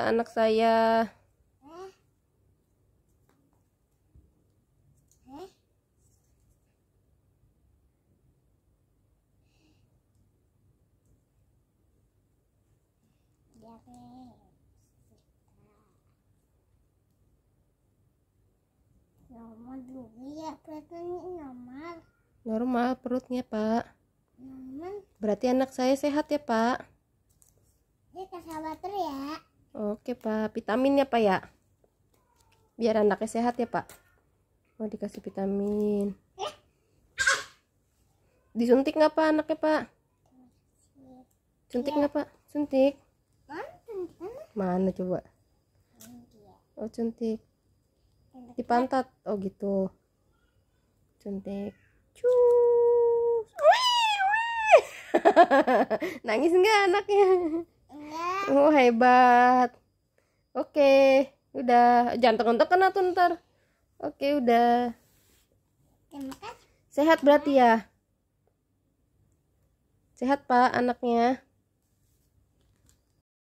anak saya Normal ya perutnya normal. Normal perutnya pak. Berarti anak saya sehat ya pak? Dia sahabat ya. Oke pak, vitamin ya pak ya. Biar anaknya sehat ya pak. Mau oh, dikasih vitamin. Disuntik nggak pak anaknya pak? Suntik nggak pak? Suntik. Mana coba? Oh suntik. Di pantat. Oh gitu. Suntik. Cus. Nangis nggak anaknya? oh hebat oke okay, udah jangan tekan-tekan atau ntar oke okay, udah sehat berarti ya sehat pak anaknya